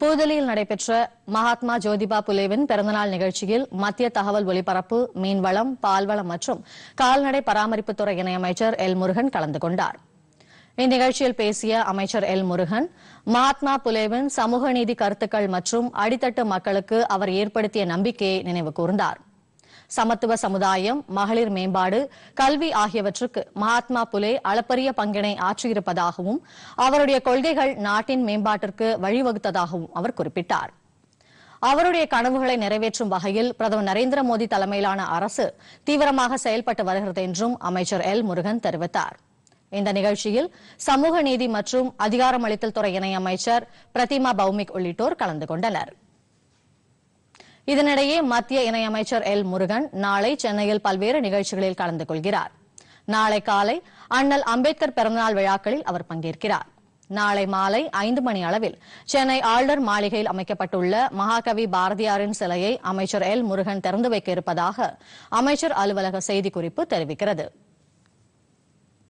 புதுதில்லியில் நடைபெற்ற மகாத்மா ஜோதிபா புலேவின் பிறந்தநாள் நிகழ்ச்சியில் மத்திய தகவல் ஒலிபரப்பு மீன்வளம் பால்வளம் மற்றும் கால்நடை பராமரிப்புத்துறை இணையமைச்சர் எல் முருகன் கலந்து கொண்டார் இந்நிகழ்ச்சியில் பேசிய அமைச்சர் எல் முருகன் மகாத்மா புலேவின் சமூக நீதி கருத்துக்கள் மற்றும் அடித்தட்டு மக்களுக்கு அவர் ஏற்படுத்திய நம்பிக்கையை நினைவு கூர்ந்தார் சமத்துவ சமுதாயம் மகளிர் மேம்பாடு கல்வி ஆகியவற்றுக்கு மகாத்மா புலே அளப்பரிய பங்கினை ஆற்றியிருப்பதாகவும் அவருடைய கொள்கைகள் நாட்டின் மேம்பாட்டிற்கு வழிவகுத்ததாகவும் அவர் குறிப்பிட்டார் அவருடைய கனவுகளை நிறைவேற்றும் வகையில் பிரதமர் நரேந்திர மோடி தலைமையிலான அரசு தீவிரமாக செயல்பட்டு வருகிறது என்றும் அமைச்சர் எல் முருகன் தெரிவித்தார் இந்த நிகழ்ச்சியில் சமூக நீதி மற்றும் அதிகாரமளித்தல் துறை இணையமைச்சர் பிரதிமா பௌமிக் உள்ளிட்டோர் கலந்து கொண்டனா் இதனிடையே மத்திய இணையமைச்சர் எல் முருகன் நாளை சென்னையில் பல்வேறு நிகழ்ச்சிகளில் கலந்து கொள்கிறார் நாளை காலை அண்ணல் அம்பேத்கர் பிறந்தநாள் விழாக்களில் அவர் பங்கேற்கிறார் நாளை மாலை ஐந்து மணி அளவில் சென்னை ஆளுநர் மாளிகையில் அமைக்கப்பட்டுள்ள மகாகவி பாரதியாரின் சிலையை அமைச்சர் எல் முருகன் திறந்து வைக்க இருப்பதாக அமைச்சர் அலுவலக செய்திக்குறிப்பு தெரிவிக்கிறது